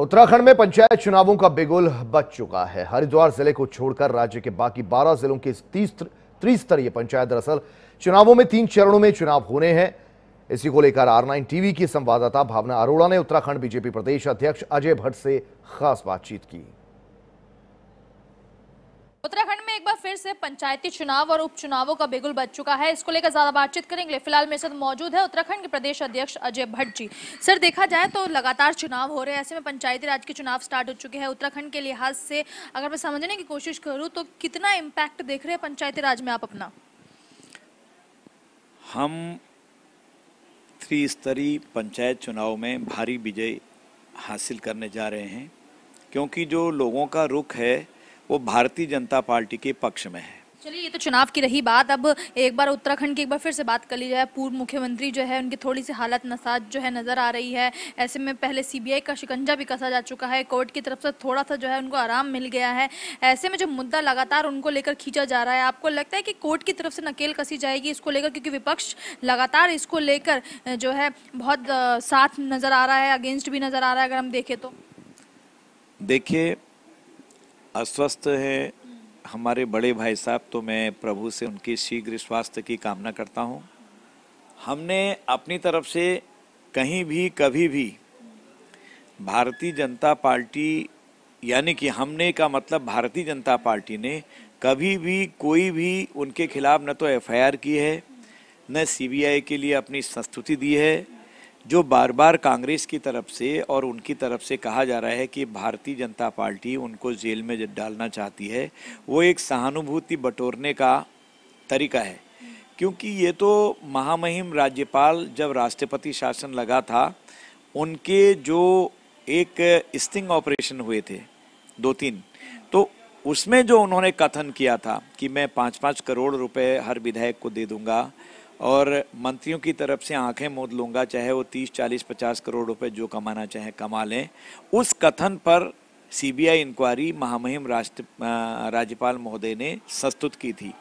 उत्तराखंड में पंचायत चुनावों का बेगोल बच चुका है हरिद्वार जिले को छोड़कर राज्य के बाकी 12 जिलों के त्रिस्तरीय पंचायत दरअसल चुनावों में तीन चरणों में चुनाव होने हैं इसी को लेकर आर नाइन टीवी की संवाददाता भावना अरोड़ा ने उत्तराखंड बीजेपी प्रदेश अध्यक्ष अजय भट्ट से खास बातचीत की एक बार फिर से पंचायती चुनाव और उपचुनावों का बिगुल बच चुका है इसको लेकर ज्यादा बातचीत करेंगे फिलहाल मेरे साथ मौजूद है उत्तराखंड के प्रदेश अध्यक्ष अजय भट्ट जी सर देखा जाए तो लगातार चुनाव हो रहे हैं ऐसे में पंचायती राज के चुनाव स्टार्ट हो चुके हैं उत्तराखंड के लिहाज से अगर मैं समझने की कोशिश करूँ तो कितना इम्पैक्ट देख रहे हैं पंचायती राज में आप अपना हम त्रिस्तरीय पंचायत चुनाव में भारी विजय हासिल करने जा रहे हैं क्योंकि जो लोगों का रुख है वो भारतीय जनता पार्टी के पक्ष में है चलिए ये तो चुनाव की रही बात अब एक बार उत्तराखंड की एक बार फिर से बात कर ली जाए पूर्व मुख्यमंत्री जो है उनकी थोड़ी सी हालत नसाज जो है नज़र आ रही है ऐसे में पहले सीबीआई का शिकंजा भी कसा जा चुका है कोर्ट की तरफ से थोड़ा सा जो है उनको आराम मिल गया है ऐसे में जो मुद्दा लगातार उनको लेकर खींचा जा रहा है आपको लगता है कि कोर्ट की तरफ से नकेल कसी जाएगी इसको लेकर क्योंकि विपक्ष लगातार इसको लेकर जो है बहुत साथ नज़र आ रहा है अगेंस्ट भी नज़र आ रहा है अगर हम देखें तो देखिए अस्वस्थ हैं हमारे बड़े भाई साहब तो मैं प्रभु से उनके शीघ्र स्वास्थ्य की कामना करता हूँ हमने अपनी तरफ से कहीं भी कभी भी भारतीय जनता पार्टी यानी कि हमने का मतलब भारतीय जनता पार्टी ने कभी भी कोई भी उनके खिलाफ न तो एफआईआर की है न सीबीआई के लिए अपनी संस्तुति दी है जो बार बार कांग्रेस की तरफ से और उनकी तरफ से कहा जा रहा है कि भारतीय जनता पार्टी उनको जेल में डालना चाहती है वो एक सहानुभूति बटोरने का तरीका है क्योंकि ये तो महामहिम राज्यपाल जब राष्ट्रपति शासन लगा था उनके जो एक स्टिंग ऑपरेशन हुए थे दो तीन तो उसमें जो उन्होंने कथन किया था कि मैं पाँच पाँच करोड़ रुपए हर विधायक को दे दूंगा और मंत्रियों की तरफ से आंखें मोद लूँगा चाहे वो तीस चालीस पचास करोड़ रुपए जो कमाना चाहे कमा लें उस कथन पर सीबीआई इंक्वायरी महामहिम राष्ट्र राज्यपाल महोदय ने प्रस्तुत की थी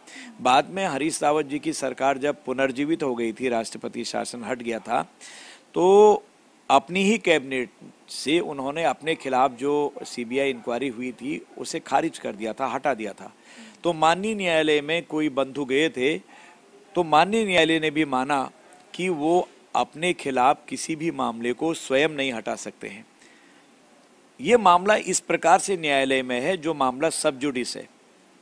बाद में हरीश रावत जी की सरकार जब पुनर्जीवित हो गई थी राष्ट्रपति शासन हट गया था तो अपनी ही कैबिनेट से उन्होंने अपने खिलाफ जो सीबीआई इंक्वायरी हुई थी उसे खारिज कर दिया था हटा दिया था तो माननीय न्यायालय में कोई बंधु गए थे तो माननीय न्यायालय ने भी माना कि वो अपने खिलाफ किसी भी मामले को स्वयं नहीं हटा सकते हैं ये मामला इस प्रकार से न्यायालय में है जो मामला सब जुडिस है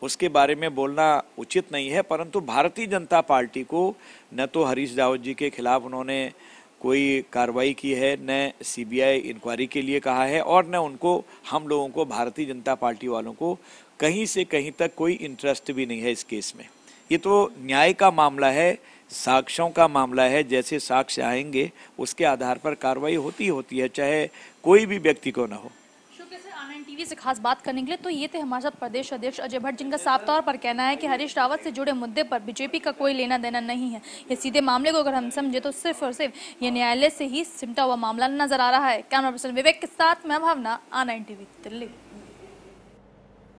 उसके बारे में बोलना उचित नहीं है परंतु भारतीय जनता पार्टी को न तो हरीश रावत जी के खिलाफ उन्होंने कोई कार्रवाई की है न सीबीआई इंक्वायरी के लिए कहा है और न उनको हम लोगों को भारतीय जनता पार्टी वालों को कहीं से कहीं तक कोई इंटरेस्ट भी नहीं है इस केस में ये तो न्याय का मामला है साक्ष्यों का मामला है जैसे साक्ष्य आएंगे उसके आधार पर कार्रवाई होती होती है चाहे कोई भी व्यक्ति को ना हो टीवी से खास बात करने के लिए तो ये थे हमारे साथ प्रदेश अध्यक्ष अजय भट्ट जिनका साफ तौर पर कहना है कि हरीश रावत से जुड़े मुद्दे पर बीजेपी का कोई लेना देना नहीं है ये सीधे मामले को अगर हम समझे तो सिर्फ और सिर्फ ये न्यायालय से ही सिमटा हुआ मामला नजर आ रहा है कैमरा पर्सन विवेक के साथ मैं भावना आन टीवी दिल्ली